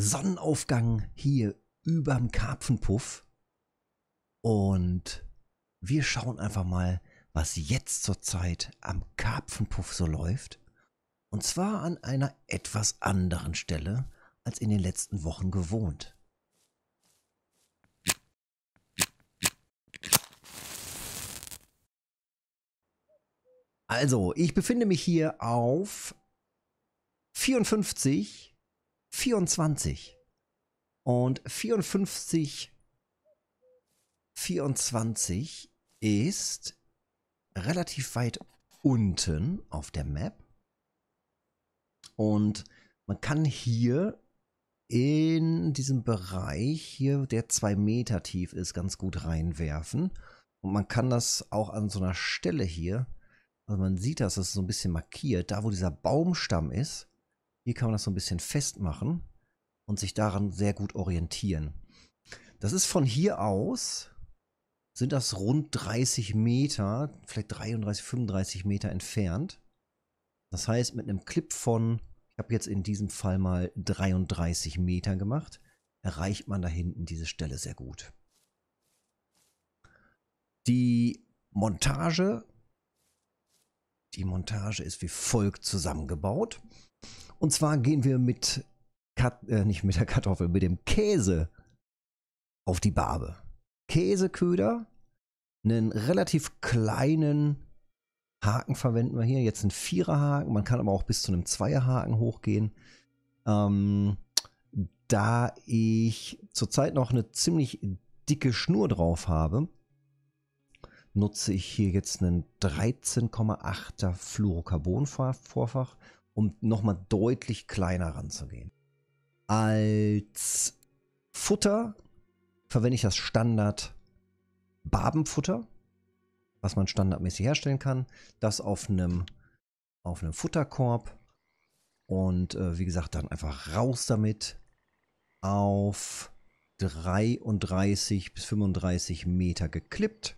Sonnenaufgang hier überm Karpfenpuff. Und wir schauen einfach mal, was jetzt zurzeit am Karpfenpuff so läuft. Und zwar an einer etwas anderen Stelle als in den letzten Wochen gewohnt. Also, ich befinde mich hier auf 54 24 und 54 24 ist relativ weit unten auf der Map. Und man kann hier in diesem Bereich hier, der zwei Meter tief ist, ganz gut reinwerfen. Und man kann das auch an so einer Stelle hier, also man sieht das, das ist so ein bisschen markiert, da wo dieser Baumstamm ist, hier kann man das so ein bisschen festmachen und sich daran sehr gut orientieren. Das ist von hier aus, sind das rund 30 Meter, vielleicht 33, 35 Meter entfernt. Das heißt, mit einem Clip von, ich habe jetzt in diesem Fall mal 33 Meter gemacht, erreicht man da hinten diese Stelle sehr gut. Die Montage, die Montage ist wie folgt zusammengebaut. Und zwar gehen wir mit, Kat äh, nicht mit der Kartoffel, mit dem Käse auf die Barbe. Käseköder, einen relativ kleinen Haken verwenden wir hier. Jetzt ein Viererhaken, man kann aber auch bis zu einem Zweierhaken hochgehen. Ähm, da ich zurzeit noch eine ziemlich dicke Schnur drauf habe, nutze ich hier jetzt einen 13,8er Fluorocarbon-Vorfach um nochmal deutlich kleiner ranzugehen. Als Futter verwende ich das Standard Barbenfutter, was man standardmäßig herstellen kann. Das auf einem, auf einem Futterkorb. Und äh, wie gesagt, dann einfach raus damit auf 33 bis 35 Meter geklippt.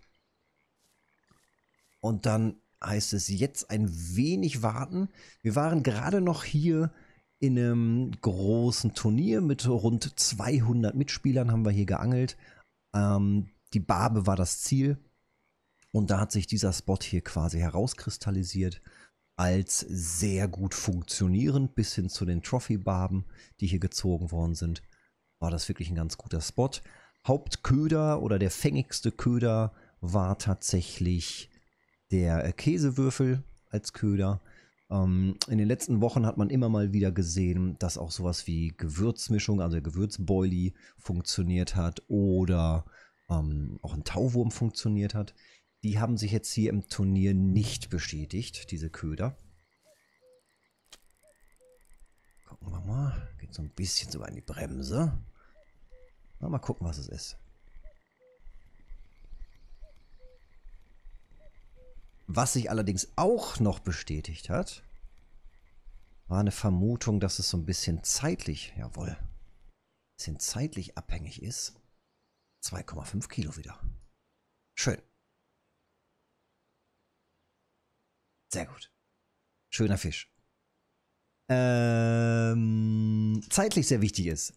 Und dann heißt es jetzt ein wenig warten. Wir waren gerade noch hier in einem großen Turnier mit rund 200 Mitspielern haben wir hier geangelt. Ähm, die Barbe war das Ziel. Und da hat sich dieser Spot hier quasi herauskristallisiert als sehr gut funktionierend, bis hin zu den Trophy-Barben, die hier gezogen worden sind. War das wirklich ein ganz guter Spot. Hauptköder oder der fängigste Köder war tatsächlich der äh, Käsewürfel als Köder. Ähm, in den letzten Wochen hat man immer mal wieder gesehen, dass auch sowas wie Gewürzmischung, also der Gewürzboili, funktioniert hat oder ähm, auch ein Tauwurm funktioniert hat. Die haben sich jetzt hier im Turnier nicht bestätigt, diese Köder. Gucken wir mal. Geht so ein bisschen sogar in die Bremse. mal gucken, was es ist. Was sich allerdings auch noch bestätigt hat, war eine Vermutung, dass es so ein bisschen zeitlich, jawohl, ein bisschen zeitlich abhängig ist. 2,5 Kilo wieder. Schön. Sehr gut. Schöner Fisch. Ähm, zeitlich sehr wichtig ist.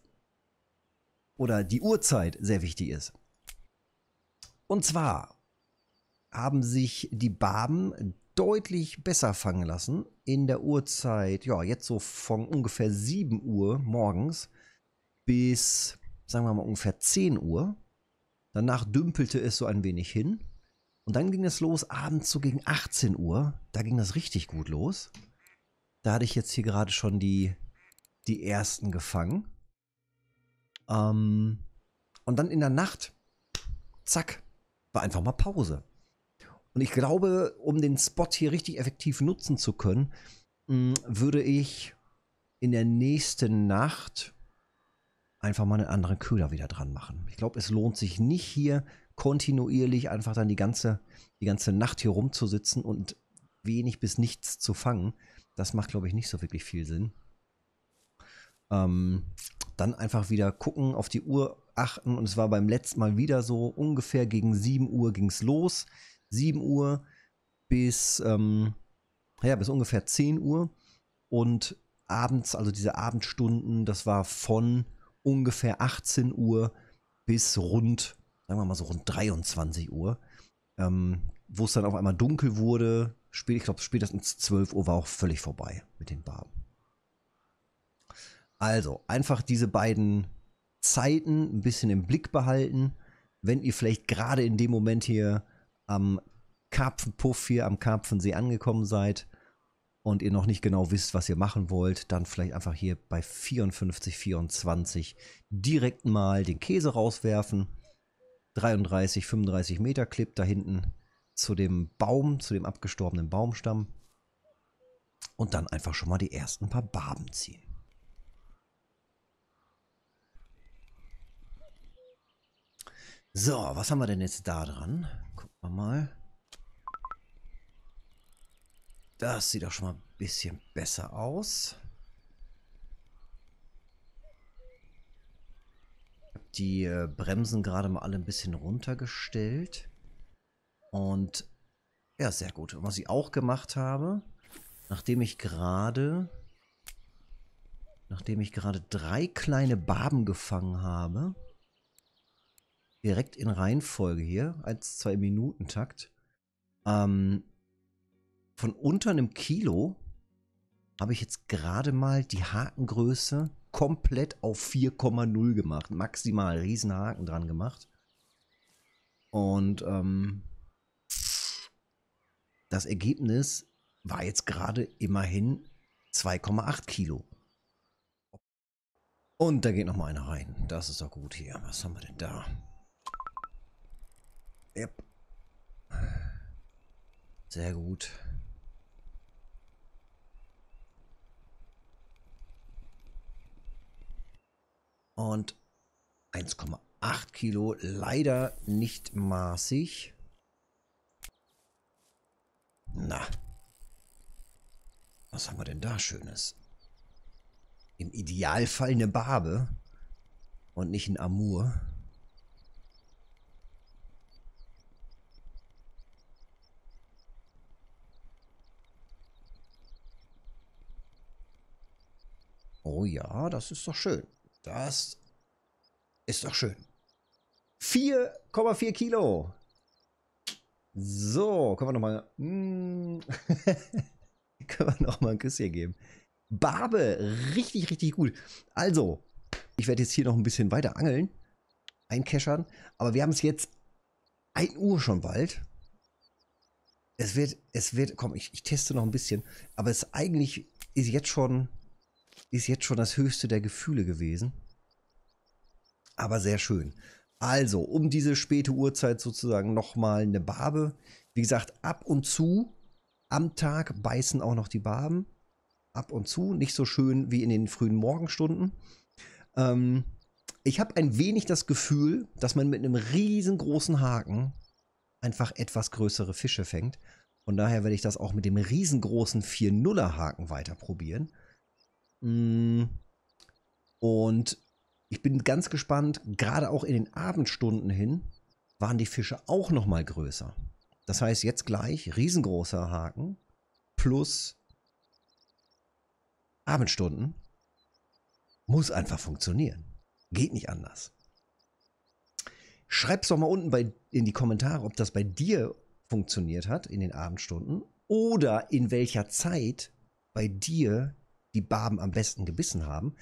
Oder die Uhrzeit sehr wichtig ist. Und zwar haben sich die Barben deutlich besser fangen lassen. In der Uhrzeit, ja, jetzt so von ungefähr 7 Uhr morgens bis, sagen wir mal, ungefähr 10 Uhr. Danach dümpelte es so ein wenig hin. Und dann ging es los, abends so gegen 18 Uhr. Da ging das richtig gut los. Da hatte ich jetzt hier gerade schon die, die ersten gefangen. Ähm, und dann in der Nacht, zack, war einfach mal Pause. Und ich glaube, um den Spot hier richtig effektiv nutzen zu können, mm, würde ich in der nächsten Nacht einfach mal einen anderen Köder wieder dran machen. Ich glaube, es lohnt sich nicht hier kontinuierlich einfach dann die ganze, die ganze Nacht hier rumzusitzen und wenig bis nichts zu fangen. Das macht, glaube ich, nicht so wirklich viel Sinn. Ähm, dann einfach wieder gucken, auf die Uhr achten. Und es war beim letzten Mal wieder so, ungefähr gegen 7 Uhr ging es los. 7 Uhr bis, ähm, ja, bis ungefähr 10 Uhr. Und abends, also diese Abendstunden, das war von ungefähr 18 Uhr bis rund, sagen wir mal so rund 23 Uhr, ähm, wo es dann auf einmal dunkel wurde. Spät, ich glaube, spätestens 12 Uhr war auch völlig vorbei mit den Barben. Also einfach diese beiden Zeiten ein bisschen im Blick behalten. Wenn ihr vielleicht gerade in dem Moment hier am Karpfenpuff hier, am Karpfensee angekommen seid und ihr noch nicht genau wisst, was ihr machen wollt, dann vielleicht einfach hier bei 54,24 direkt mal den Käse rauswerfen. 33, 35 Meter Clip da hinten zu dem Baum, zu dem abgestorbenen Baumstamm. Und dann einfach schon mal die ersten paar Barben ziehen. So, was haben wir denn jetzt da dran? mal. Das sieht auch schon mal ein bisschen besser aus. Die äh, Bremsen gerade mal alle ein bisschen runtergestellt. Und ja, sehr gut. Und was ich auch gemacht habe, nachdem ich gerade nachdem ich gerade drei kleine Barben gefangen habe, direkt in Reihenfolge hier, 1, 2 Minuten Takt. Ähm, von unter einem Kilo habe ich jetzt gerade mal die Hakengröße komplett auf 4,0 gemacht. Maximal riesen Haken dran gemacht. Und ähm, das Ergebnis war jetzt gerade immerhin 2,8 Kilo. Und da geht noch mal einer rein. Das ist doch gut hier. Was haben wir denn da? Yep. Sehr gut. Und 1,8 Kilo, leider nicht maßig. Na, was haben wir denn da Schönes? Im Idealfall eine Barbe und nicht ein Amour. Oh ja, das ist doch schön. Das ist doch schön. 4,4 Kilo. So, können wir nochmal. Hm, können wir nochmal ein Küsschen geben. Barbe, richtig, richtig gut. Also, ich werde jetzt hier noch ein bisschen weiter angeln, einkeschern, aber wir haben es jetzt 1 Uhr schon bald. Es wird, es wird, komm, ich, ich teste noch ein bisschen, aber es eigentlich ist jetzt schon ist jetzt schon das höchste der Gefühle gewesen. Aber sehr schön. Also, um diese späte Uhrzeit sozusagen nochmal eine Barbe. Wie gesagt, ab und zu am Tag beißen auch noch die Barben. Ab und zu. Nicht so schön wie in den frühen Morgenstunden. Ähm, ich habe ein wenig das Gefühl, dass man mit einem riesengroßen Haken einfach etwas größere Fische fängt. Von daher werde ich das auch mit dem riesengroßen 4-0er Haken weiter probieren. Mm. Und ich bin ganz gespannt, gerade auch in den Abendstunden hin waren die Fische auch noch mal größer. Das heißt jetzt gleich riesengroßer Haken plus Abendstunden muss einfach funktionieren. Geht nicht anders. Schreib's doch mal unten bei, in die Kommentare, ob das bei dir funktioniert hat in den Abendstunden oder in welcher Zeit bei dir die Barben am besten gebissen haben.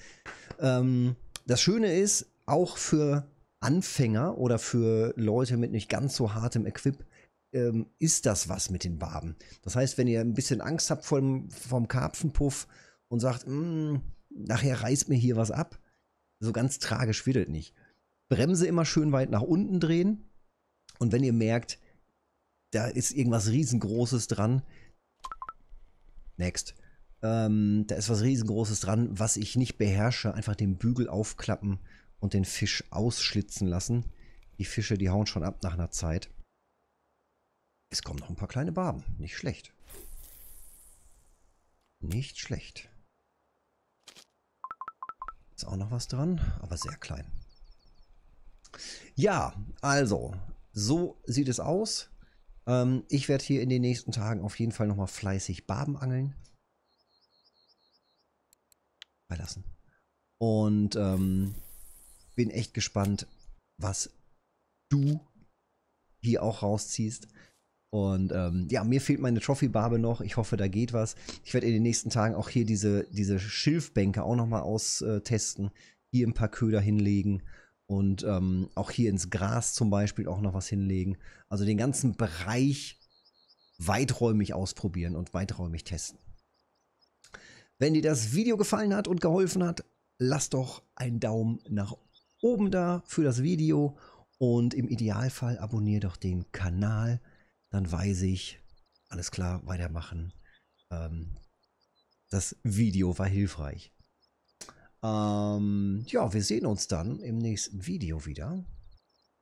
Ähm, das Schöne ist, auch für Anfänger oder für Leute mit nicht ganz so hartem Equip ähm, ist das was mit den Barben. Das heißt, wenn ihr ein bisschen Angst habt vom, vom Karpfenpuff und sagt, mm, nachher reißt mir hier was ab, so ganz tragisch wird es nicht. Bremse immer schön weit nach unten drehen und wenn ihr merkt, da ist irgendwas riesengroßes dran, next. Ähm, da ist was riesengroßes dran, was ich nicht beherrsche. Einfach den Bügel aufklappen und den Fisch ausschlitzen lassen. Die Fische, die hauen schon ab nach einer Zeit. Es kommen noch ein paar kleine Barben. Nicht schlecht. Nicht schlecht. Ist auch noch was dran, aber sehr klein. Ja, also, so sieht es aus. Ähm, ich werde hier in den nächsten Tagen auf jeden Fall nochmal fleißig Barben angeln verlassen. Und ähm, bin echt gespannt, was du hier auch rausziehst. Und ähm, ja, mir fehlt meine Trophy-Barbe noch. Ich hoffe, da geht was. Ich werde in den nächsten Tagen auch hier diese, diese Schilfbänke auch nochmal austesten. Hier ein paar Köder hinlegen und ähm, auch hier ins Gras zum Beispiel auch noch was hinlegen. Also den ganzen Bereich weiträumig ausprobieren und weiträumig testen. Wenn dir das Video gefallen hat und geholfen hat, lass doch einen Daumen nach oben da für das Video und im Idealfall abonniere doch den Kanal. Dann weiß ich, alles klar, weitermachen. Ähm, das Video war hilfreich. Ähm, ja, wir sehen uns dann im nächsten Video wieder.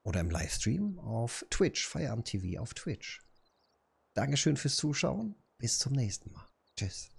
Oder im Livestream auf Twitch, Feierabend TV auf Twitch. Dankeschön fürs Zuschauen. Bis zum nächsten Mal. Tschüss.